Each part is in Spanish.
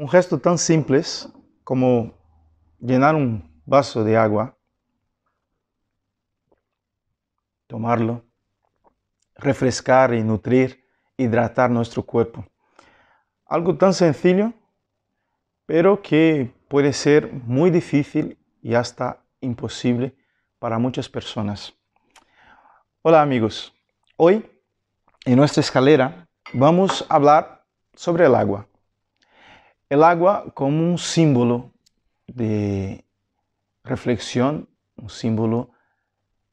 Un gesto tan simple como llenar un vaso de agua, tomarlo, refrescar y nutrir, hidratar nuestro cuerpo. Algo tan sencillo, pero que puede ser muy difícil y hasta imposible para muchas personas. Hola amigos, hoy en nuestra escalera vamos a hablar sobre el agua. El agua como un símbolo de reflexión, un símbolo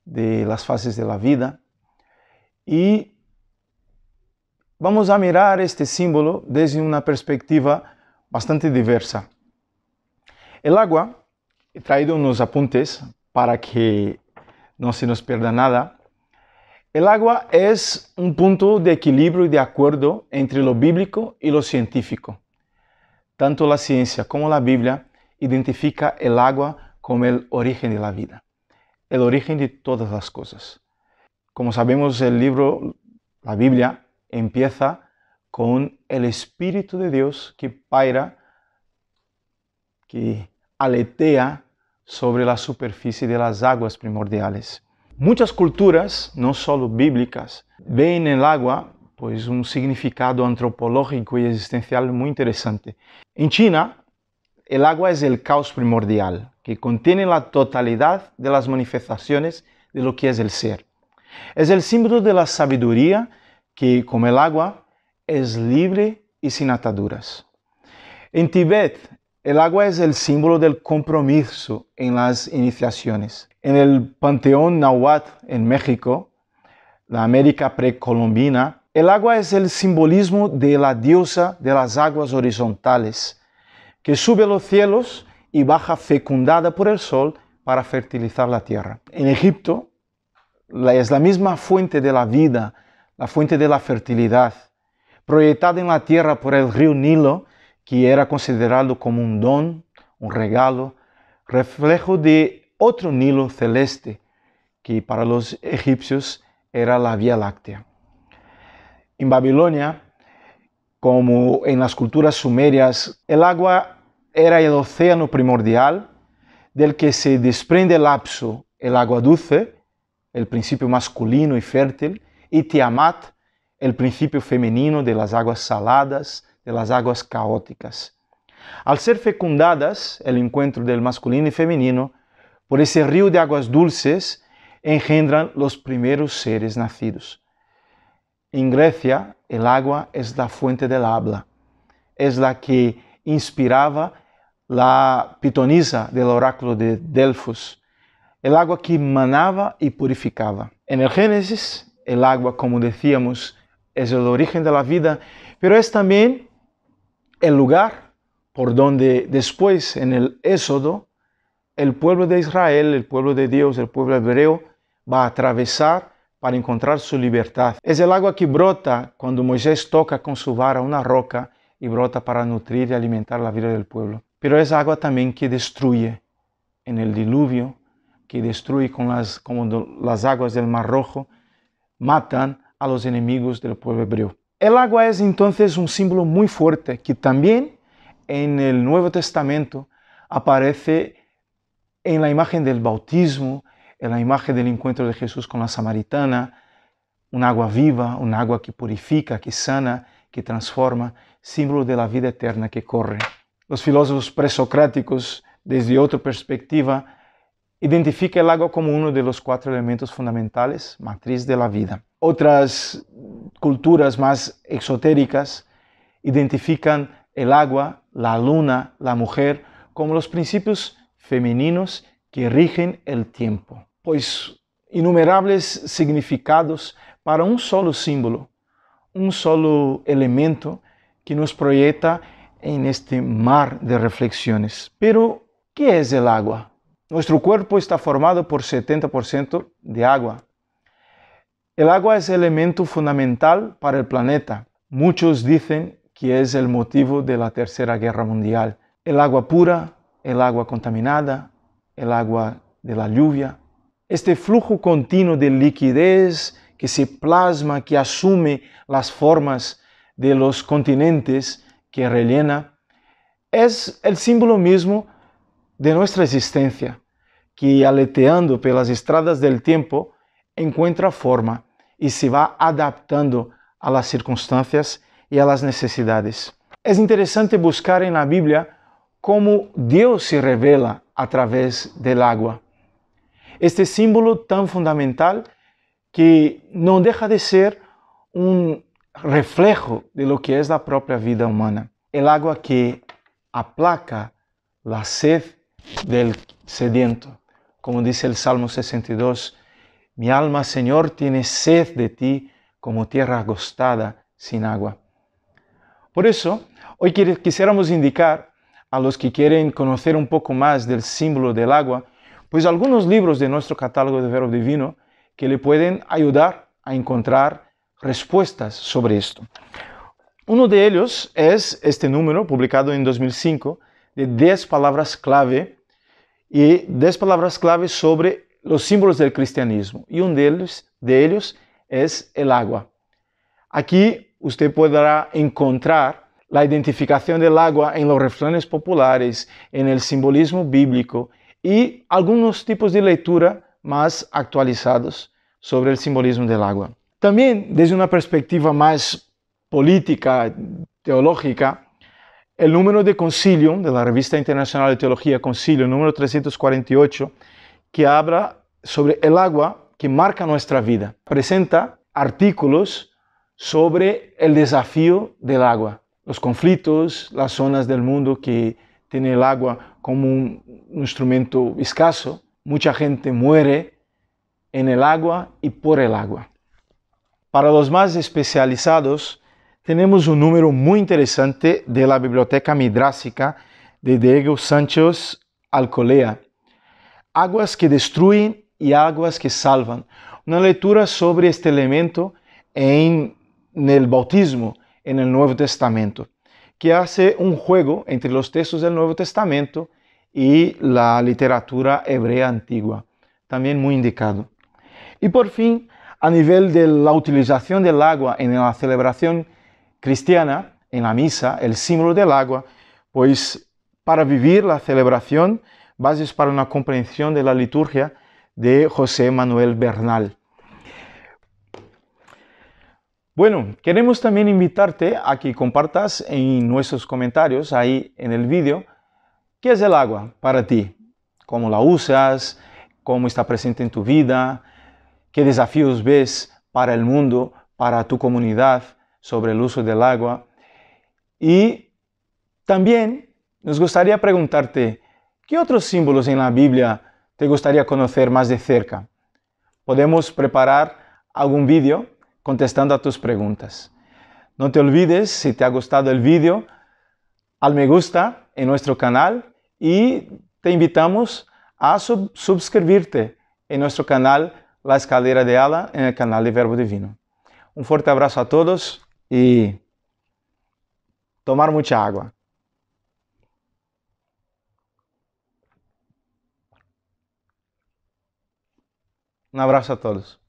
de las fases de la vida. Y vamos a mirar este símbolo desde una perspectiva bastante diversa. El agua, he traído unos apuntes para que no se nos pierda nada. El agua es un punto de equilibrio y de acuerdo entre lo bíblico y lo científico. Tanto la ciencia como la Biblia identifica el agua como el origen de la vida, el origen de todas las cosas. Como sabemos, el libro, la Biblia, empieza con el Espíritu de Dios que paira, que aletea sobre la superficie de las aguas primordiales. Muchas culturas, no solo bíblicas, ven el agua pues un significado antropológico y existencial muy interesante. En China, el agua es el caos primordial, que contiene la totalidad de las manifestaciones de lo que es el ser. Es el símbolo de la sabiduría que, como el agua, es libre y sin ataduras. En Tibet, el agua es el símbolo del compromiso en las iniciaciones. En el Panteón Nahuatl en México, la América precolombina, el agua es el simbolismo de la diosa de las aguas horizontales, que sube a los cielos y baja fecundada por el sol para fertilizar la tierra. En Egipto es la misma fuente de la vida, la fuente de la fertilidad, proyectada en la tierra por el río Nilo, que era considerado como un don, un regalo, reflejo de otro Nilo celeste, que para los egipcios era la Vía Láctea en Babilonia, como en las culturas sumerias, el agua era el océano primordial del que se desprende el lapso, el agua dulce, el principio masculino y fértil, y Tiamat, el principio femenino de las aguas saladas, de las aguas caóticas. Al ser fecundadas, el encuentro del masculino y femenino, por ese río de aguas dulces, engendran los primeros seres nacidos. En Grecia, el agua es la fuente del habla, es la que inspiraba la pitonisa del oráculo de Delfos, el agua que manaba y purificaba. En el Génesis, el agua, como decíamos, es el origen de la vida, pero es también el lugar por donde después, en el Éxodo, el pueblo de Israel, el pueblo de Dios, el pueblo hebreo, va a atravesar para encontrar su libertad. Es el agua que brota cuando Moisés toca con su vara una roca y brota para nutrir y alimentar la vida del pueblo. Pero es agua también que destruye en el diluvio, que destruye con las, como las aguas del Mar Rojo, matan a los enemigos del pueblo hebreo. El agua es entonces un símbolo muy fuerte que también en el Nuevo Testamento aparece en la imagen del bautismo, en la imagen del encuentro de Jesús con la samaritana, un agua viva, un agua que purifica, que sana, que transforma, símbolo de la vida eterna que corre. Los filósofos presocráticos, desde otra perspectiva, identifican el agua como uno de los cuatro elementos fundamentales, matriz de la vida. Otras culturas más exotéricas identifican el agua, la luna, la mujer, como los principios femeninos que rigen el tiempo pues innumerables significados para un um solo símbolo, un um solo elemento que nos proyecta en este mar de reflexiones. Pero, ¿qué es el agua? Nuestro cuerpo está formado por 70% de agua. El agua es elemento fundamental para el planeta. Muchos dicen que es el motivo de la Tercera Guerra Mundial. El agua pura, el agua contaminada, el agua de la lluvia, este flujo continuo de liquidez que se plasma, que asume las formas de los continentes que rellena, es el símbolo mismo de nuestra existencia, que aleteando por las estradas del tiempo encuentra forma y se va adaptando a las circunstancias y a las necesidades. Es interesante buscar en la Biblia cómo Dios se revela a través del agua este símbolo tan fundamental que no deja de ser un reflejo de lo que es la propia vida humana. El agua que aplaca la sed del sediento. Como dice el Salmo 62, mi alma, Señor, tiene sed de ti como tierra agostada sin agua. Por eso, hoy quisiéramos indicar a los que quieren conocer un poco más del símbolo del agua, pues algunos libros de nuestro catálogo de Verbo Divino que le pueden ayudar a encontrar respuestas sobre esto. Uno de ellos es este número publicado en 2005 de 10 palabras clave y 10 palabras clave sobre los símbolos del cristianismo. Y uno de ellos, de ellos es el agua. Aquí usted podrá encontrar la identificación del agua en los refranes populares, en el simbolismo bíblico, y algunos tipos de lectura más actualizados sobre el simbolismo del agua. También desde una perspectiva más política, teológica, el número de concilio de la revista internacional de teología concilio número 348, que habla sobre el agua que marca nuestra vida, presenta artículos sobre el desafío del agua, los conflictos, las zonas del mundo que tiene el agua como un, instrumento escaso, mucha gente muere en el agua y por el agua. Para los más especializados, tenemos un número muy interesante de la Biblioteca Midrásica de Diego Sánchez Alcolea. Aguas que destruyen y aguas que salvan. Una lectura sobre este elemento en el bautismo en el Nuevo Testamento que hace un juego entre los textos del Nuevo Testamento y la literatura hebrea antigua, también muy indicado. Y por fin, a nivel de la utilización del agua en la celebración cristiana, en la misa, el símbolo del agua, pues para vivir la celebración, bases para una comprensión de la liturgia de José Manuel Bernal. Bueno, queremos también invitarte a que compartas en nuestros comentarios ahí en el vídeo qué es el agua para ti, cómo la usas, cómo está presente en tu vida, qué desafíos ves para el mundo, para tu comunidad sobre el uso del agua. Y también nos gustaría preguntarte, ¿qué otros símbolos en la Biblia te gustaría conocer más de cerca? Podemos preparar algún vídeo contestando a tus preguntas. No te olvides, si te ha gustado el vídeo, al me gusta en nuestro canal y te invitamos a suscribirte en nuestro canal La Escalera de Ala, en el canal de Verbo Divino. Un fuerte abrazo a todos y tomar mucha agua. Un abrazo a todos.